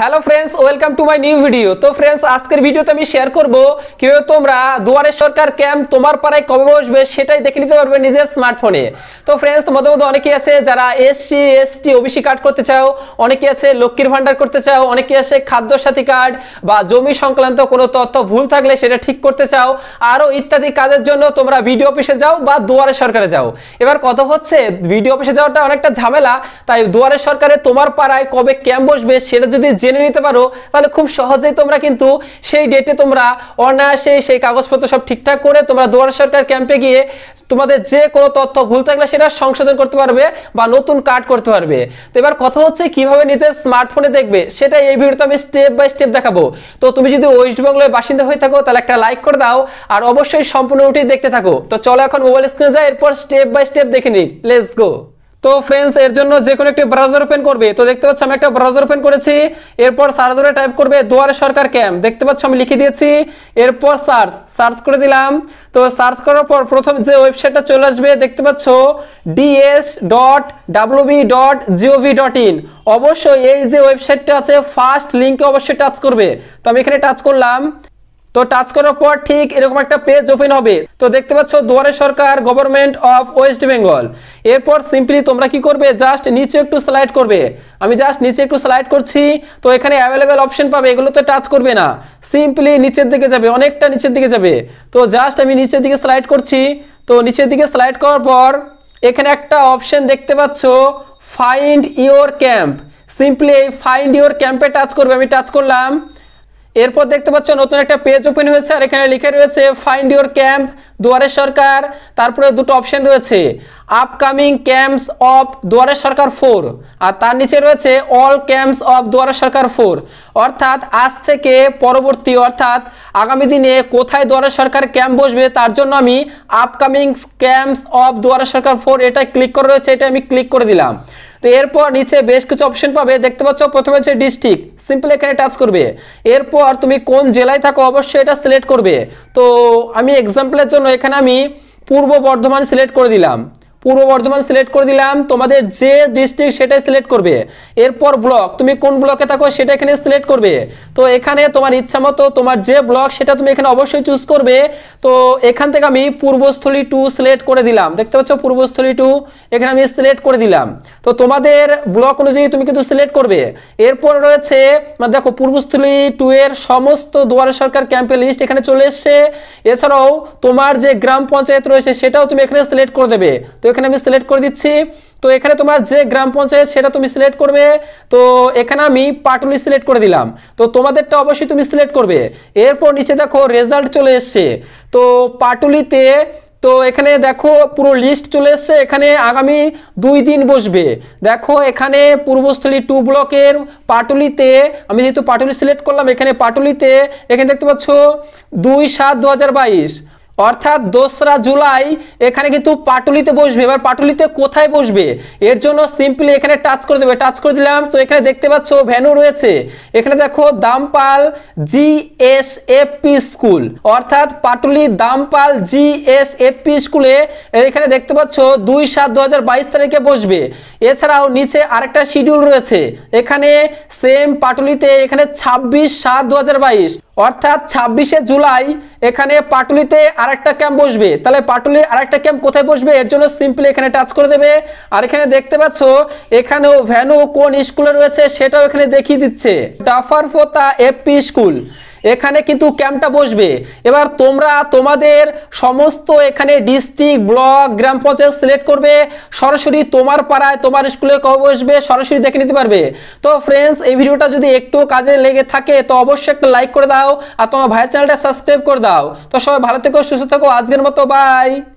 hello friends welcome to my new video তো friends আজকের ভিডিওতে আমি শেয়ার করব কেউ তোমরা দুয়ারে সরকার ক্যাম্প তোমার পাড়ায় কবে বসবে সেটাই দেখে নিতে পারবে নিজের স্মার্টফোনে তো ফ্রেন্ডস তোমাদের মধ্যে অনেকেই আছে যারা এসসি এসটি ওবিসি কার্ড করতে চাও অনেকে আছে লক্ষ্মীর ভান্ডার করতে চাও অনেকে আছে খাদ্য সাথী কার্ড বা জমি সংক্রান্ত কোনো তথ্য ভুল থাকলে সেটা ঠিক করতে চাও আরও ইত্যাদি কাজের জন্য তোমরা ভিডিও অফিসে যাও বা দুয়ারে সরকারে যাও এবার কথা হচ্ছে ভিডিও অফিসে যাওয়াটা অনেকটা ঝামেলা তাই দুয়ারে সরকারে তোমার পাড়ায় কবে ক্যাম্প বসবে সেটা যদি জেনে নিতে পারো তাহলে খুব সহজেই তোমরা কিন্তু সেই ডেটে তোমরা অনায়াসে সেই কাগজপত্র সব ঠিকঠাক করে তোমরা দুয়ার সরকার ক্যাম্পে গিয়ে তোমাদের যে কোনো তথ্য ভুল থাকলে সেটা সংশোধন করতে পারবে বা নতুন কার্ড করতে পারবে তো এবার কথা হচ্ছে কিভাবে নিজের স্মার্টফোনে দেখবে সেটা এই ভিডিওতে আমি স্টেপ বাই স্টেপ দেখাবো তো তুমি যদি ওয়েস্ট বেঙ্গলের বাসিন্দা হয়ে থাকো তাহলে একটা লাইক করে দাও আর অবশ্যই সম্পূর্ণ উঠেই দেখতে থাকো তো চলো এখন মোবাইল স্ক্রিনে যাই এরপর স্টেপ বাই স্টেপ দেখে নিই লেটস গো তো ফ্রেন্ডস এর জন্য যে কোনো একটি ব্রাউজার ওপেন করবে তো দেখতে পাচ্ছ আমি একটা ব্রাউজার ওপেন করেছি এরপর সার্চ ধরে টাইপ করবে দুয়ারে সরকার ক্যাম্প দেখতে পাচ্ছ আমি লিখে দিয়েছি এরপর সার্চ সার্চ করে দিলাম তো সার্চ করার পর প্রথম যে ওয়েবসাইটটা চলে আসবে দেখতে পাচ্ছ DS dot dot gov dot in অবশ্যই এই যে ওয়েবসাইটটা আছে ফার্স্ট লিংকে অবশ্যই টাচ করবে তো আমি এখানে টাচ করলাম তো টাচ করার পর ঠিক এরকম একটা পেজ ওপেন হবে তো দেখতে পাচ্ছ দুয়ারে সরকার গভর্নমেন্ট অফ ওয়েস্ট বেঙ্গল এরপর সিম্পলি তোমরা কি করবে জাস্ট নিচে একটু স্লাইড করবে আমি জাস্ট নিচে একটু স্লাইড করছি তো এখানে অ্যাভেলেবেল অপশন পাবে এগুলোতে টাচ করবে না সিম্পলি নিচের দিকে যাবে অনেকটা নিচের দিকে যাবে তো জাস্ট আমি নিচের দিকে স্লাইড করছি তো নিচের দিকে স্লাইড করার পর এখানে একটা অপশন দেখতে পাচ্ছ find your camp simply find your ক্যাম্পে টাচ করবে আমি টাচ করলাম এরপর দেখতে পাচ্ছ নতুন একটা পেজ ওপেন হয়েছে আর এখানে লিখে রয়েছে ফাইন্ড ইউর ক্যাম্প দুয়ারে সরকার তারপরে দুটো অপশন রয়েছে আপকামিং ক্যাম্পস অফ দুয়ারে সরকার ফোর আর তার নিচে রয়েছে অল ক্যাম্পস অফ দুয়ারে সরকার ফোর অর্থাৎ আজ থেকে পরবর্তী অর্থাৎ আগামী দিনে কোথায় দুয়ারে সরকার ক্যাম্প বসবে তার জন্য আমি আপকামিং ক্যাম্পস অফ দুয়ারে সরকার ফোর এটা ক্লিক করে রয়েছে এটা আমি ক্লিক করে দিলাম তো এরপর নিচে বেশ কিছু অপশন পাবে দেখতে পাচ্ছ প্রথমে হচ্ছে ডিস্ট্রিক্ট সিম্পল এখানে টাচ করবে এরপর তুমি কোন জেলায় থাকো অবশ্যই এটা সিলেক্ট করবে তো আমি এক্সাম্পলের জন্য এখানে আমি পূর্ব বর্ধমান সিলেক্ট করে দিলাম পূর্ব বর্ধমান সিলেক্ট করে দিলাম তোমাদের যে ডিস্ট্রিক্ট সেটাই সিলেক্ট করবে এরপর ব্লক তুমি কোন ব্লকে থাকো সেটা এখানে সিলেক্ট করবে তো এখানে তোমার ইচ্ছা মতো তোমার যে ব্লক সেটা তুমি এখানে অবশ্যই চুজ করবে তো এখান থেকে আমি পূর্বস্থলী টু সিলেক্ট করে দিলাম দেখতে পাচ্ছ পূর্বস্থলী টু এখানে আমি সিলেক্ট করে দিলাম তো তোমাদের ব্লক অনুযায়ী তুমি কিন্তু সিলেক্ট করবে এরপর রয়েছে মানে দেখো পূর্বস্থলী টু এর সমস্ত দুয়ার সরকার ক্যাম্পে লিস্ট এখানে চলে এসছে এছাড়াও তোমার যে গ্রাম পঞ্চায়েত রয়েছে সেটাও তুমি এখানে সিলেক্ট করে দেবে তো এখানে আমি সিলেক্ট করে দিচ্ছি তো এখানে তোমার যে গ্রাম পঞ্চায়েত সেটা তুমি সিলেক্ট করবে তো এখানে আমি পাটুলি সিলেক্ট করে দিলাম তো তোমাদেরটা অবশ্যই তুমি সিলেক্ট করবে এরপর নিচে দেখো রেজাল্ট চলে এসছে তো পাটুলিতে তো এখানে দেখো পুরো লিস্ট চলে এসছে এখানে আগামী দুই দিন বসবে দেখো এখানে পূর্বস্থলী টু ব্লকের পাটুলিতে আমি যেহেতু পাটুলি সিলেক্ট করলাম এখানে পাটুলিতে এখানে দেখতে পাচ্ছ দুই সাত দু অর্থাৎ দোসরা জুলাই এখানে কিন্তু পাটুলিতে বসবে এবার পাটুলিতে কোথায় বসবে এর জন্য সিম্পলি এখানে টাচ করে দেবে টাচ করে দিলাম তো এখানে দেখতে পাচ্ছ ভ্যানু রয়েছে এখানে দেখো Dampal G S AP school অর্থাৎ Patuli Dampal G S AP স্কুলে এখানে দেখতে পাচ্ছ দুই সাত দু বাইশ তারিখে বসবে এছাড়াও নিচে আরেকটা শিডিউল রয়েছে এখানে সেম পাটুলিতে এখানে ছাব্বিশ সাত দু বাইশ অর্থাৎ ছাব্বিশে জুলাই এখানে পাটুলিতে আরেকটা ক্যাম্প বসবে তাহলে পাটুলি আরেকটা ক্যাম্প কোথায় বসবে এর জন্য সিম্পলি এখানে টাচ করে দেবে আর এখানে দেখতে পাচ্ছ এখানেও ভ্যানু কোন স্কুলে রয়েছে সেটাও এখানে দেখিয়ে দিচ্ছে ফোতা এফপি স্কুল এখানে কিন্তু ক্যাম্পটা বসবে এবার তোমরা তোমাদের সমস্ত এখানে ডিস্ট্রিক্ট ব্লক গ্রাম পঞ্চায়েত সিলেক্ট করবে সরাসরি তোমার পাড়ায় তোমার স্কুলে বসবে সরাসরি দেখে নিতে পারবে তো ফ্রেন্ডস এই ভিডিওটা যদি একটু কাজে লেগে থাকে তো অবশ্যই একটা লাইক করে দাও আর তোমার ভাইয়ের চ্যানেলটা সাবস্ক্রাইব করে দাও তো সবাই ভালো থেকো সুস্থ থেকো আজকের মতো বাই